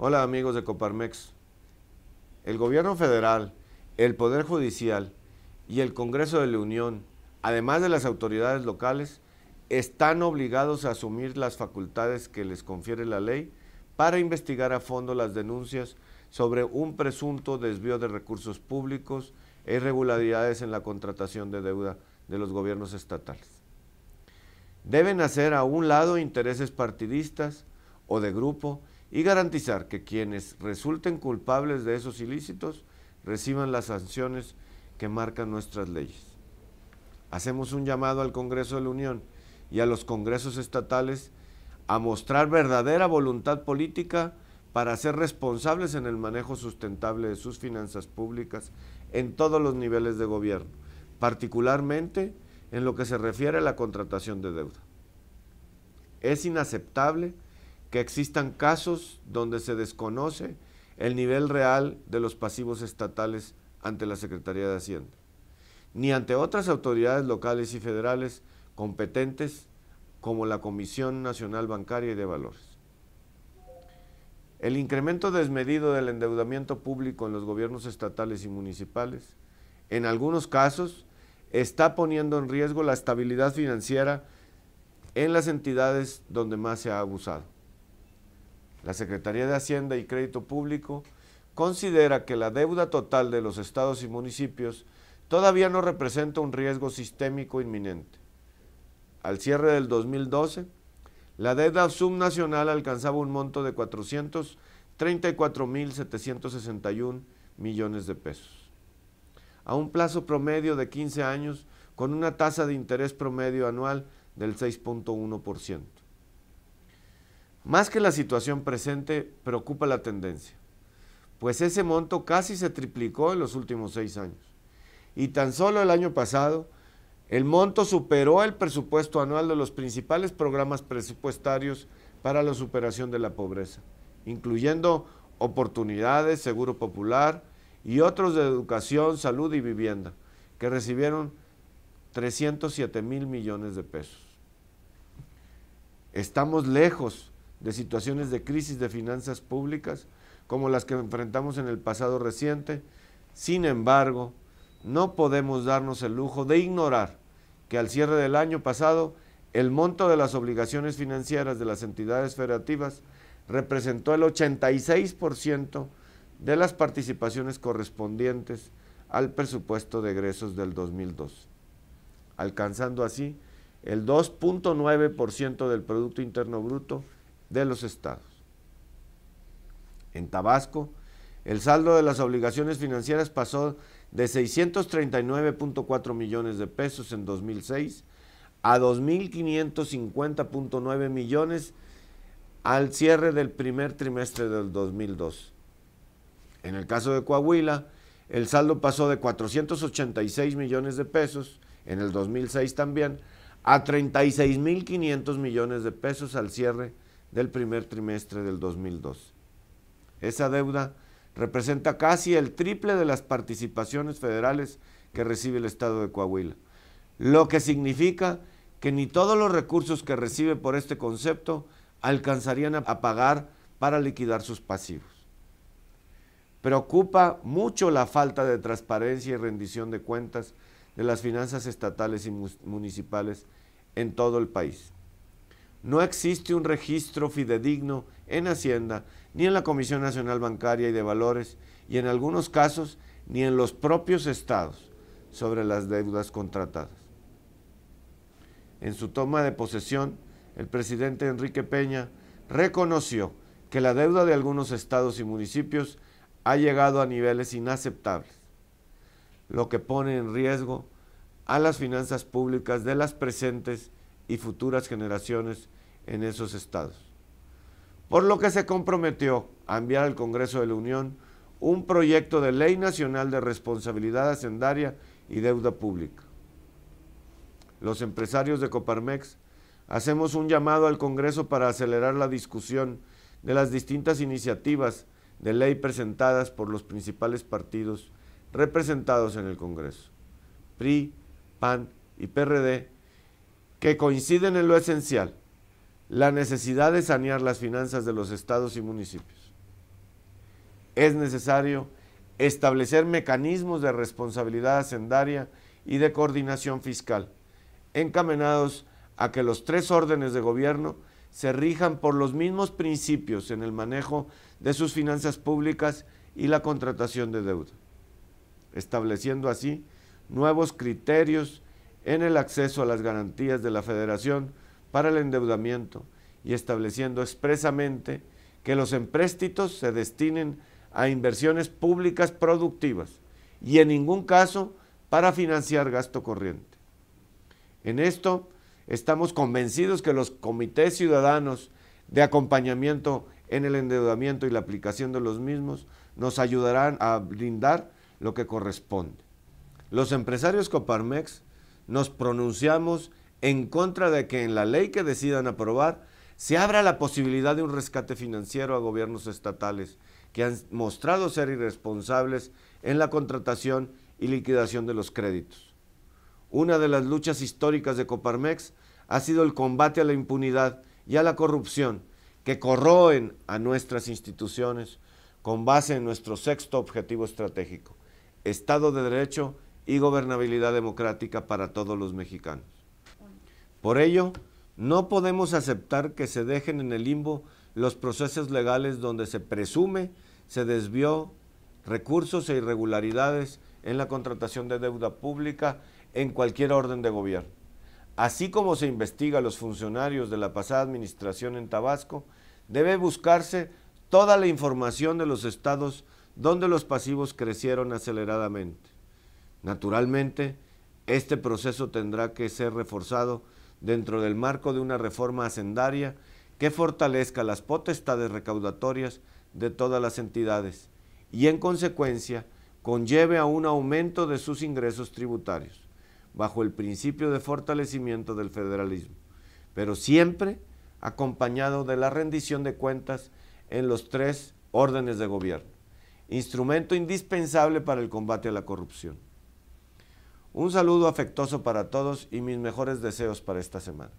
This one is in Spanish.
Hola amigos de Coparmex. El gobierno federal, el Poder Judicial y el Congreso de la Unión, además de las autoridades locales, están obligados a asumir las facultades que les confiere la ley para investigar a fondo las denuncias sobre un presunto desvío de recursos públicos e irregularidades en la contratación de deuda de los gobiernos estatales. Deben hacer a un lado intereses partidistas o de grupo y garantizar que quienes resulten culpables de esos ilícitos reciban las sanciones que marcan nuestras leyes. Hacemos un llamado al Congreso de la Unión y a los congresos estatales a mostrar verdadera voluntad política para ser responsables en el manejo sustentable de sus finanzas públicas en todos los niveles de gobierno, particularmente en lo que se refiere a la contratación de deuda. Es inaceptable que existan casos donde se desconoce el nivel real de los pasivos estatales ante la Secretaría de Hacienda, ni ante otras autoridades locales y federales competentes como la Comisión Nacional Bancaria y de Valores. El incremento desmedido del endeudamiento público en los gobiernos estatales y municipales, en algunos casos, está poniendo en riesgo la estabilidad financiera en las entidades donde más se ha abusado. La Secretaría de Hacienda y Crédito Público considera que la deuda total de los estados y municipios todavía no representa un riesgo sistémico inminente. Al cierre del 2012, la deuda subnacional alcanzaba un monto de 434.761 millones de pesos. A un plazo promedio de 15 años, con una tasa de interés promedio anual del 6.1%. Más que la situación presente, preocupa la tendencia, pues ese monto casi se triplicó en los últimos seis años. Y tan solo el año pasado, el monto superó el presupuesto anual de los principales programas presupuestarios para la superación de la pobreza, incluyendo oportunidades, seguro popular y otros de educación, salud y vivienda, que recibieron 307 mil millones de pesos. Estamos lejos de situaciones de crisis de finanzas públicas como las que enfrentamos en el pasado reciente. Sin embargo, no podemos darnos el lujo de ignorar que al cierre del año pasado el monto de las obligaciones financieras de las entidades federativas representó el 86% de las participaciones correspondientes al presupuesto de egresos del 2002, alcanzando así el 2.9% del Producto Interno Bruto de los estados. En Tabasco, el saldo de las obligaciones financieras pasó de 639.4 millones de pesos en 2006 a 2.550.9 millones al cierre del primer trimestre del 2002. En el caso de Coahuila, el saldo pasó de 486 millones de pesos en el 2006 también a 36.500 millones de pesos al cierre del primer trimestre del 2012, Esa deuda representa casi el triple de las participaciones federales que recibe el Estado de Coahuila, lo que significa que ni todos los recursos que recibe por este concepto alcanzarían a pagar para liquidar sus pasivos. Preocupa mucho la falta de transparencia y rendición de cuentas de las finanzas estatales y municipales en todo el país. No existe un registro fidedigno en Hacienda, ni en la Comisión Nacional Bancaria y de Valores, y en algunos casos, ni en los propios estados, sobre las deudas contratadas. En su toma de posesión, el presidente Enrique Peña reconoció que la deuda de algunos estados y municipios ha llegado a niveles inaceptables, lo que pone en riesgo a las finanzas públicas de las presentes y futuras generaciones en esos estados. Por lo que se comprometió a enviar al Congreso de la Unión un proyecto de ley nacional de responsabilidad hacendaria y deuda pública. Los empresarios de Coparmex hacemos un llamado al Congreso para acelerar la discusión de las distintas iniciativas de ley presentadas por los principales partidos representados en el Congreso. PRI, PAN y PRD que coinciden en lo esencial, la necesidad de sanear las finanzas de los estados y municipios. Es necesario establecer mecanismos de responsabilidad hacendaria y de coordinación fiscal, encaminados a que los tres órdenes de gobierno se rijan por los mismos principios en el manejo de sus finanzas públicas y la contratación de deuda, estableciendo así nuevos criterios en el acceso a las garantías de la Federación para el endeudamiento y estableciendo expresamente que los empréstitos se destinen a inversiones públicas productivas y en ningún caso para financiar gasto corriente. En esto estamos convencidos que los comités ciudadanos de acompañamiento en el endeudamiento y la aplicación de los mismos nos ayudarán a brindar lo que corresponde. Los empresarios Coparmex nos pronunciamos en contra de que en la ley que decidan aprobar se abra la posibilidad de un rescate financiero a gobiernos estatales que han mostrado ser irresponsables en la contratación y liquidación de los créditos. Una de las luchas históricas de Coparmex ha sido el combate a la impunidad y a la corrupción que corroen a nuestras instituciones con base en nuestro sexto objetivo estratégico, Estado de Derecho y gobernabilidad democrática para todos los mexicanos. Por ello, no podemos aceptar que se dejen en el limbo los procesos legales donde se presume se desvió recursos e irregularidades en la contratación de deuda pública en cualquier orden de gobierno. Así como se investiga a los funcionarios de la pasada administración en Tabasco, debe buscarse toda la información de los estados donde los pasivos crecieron aceleradamente. Naturalmente, este proceso tendrá que ser reforzado dentro del marco de una reforma hacendaria que fortalezca las potestades recaudatorias de todas las entidades y en consecuencia conlleve a un aumento de sus ingresos tributarios, bajo el principio de fortalecimiento del federalismo, pero siempre acompañado de la rendición de cuentas en los tres órdenes de gobierno, instrumento indispensable para el combate a la corrupción. Un saludo afectuoso para todos y mis mejores deseos para esta semana.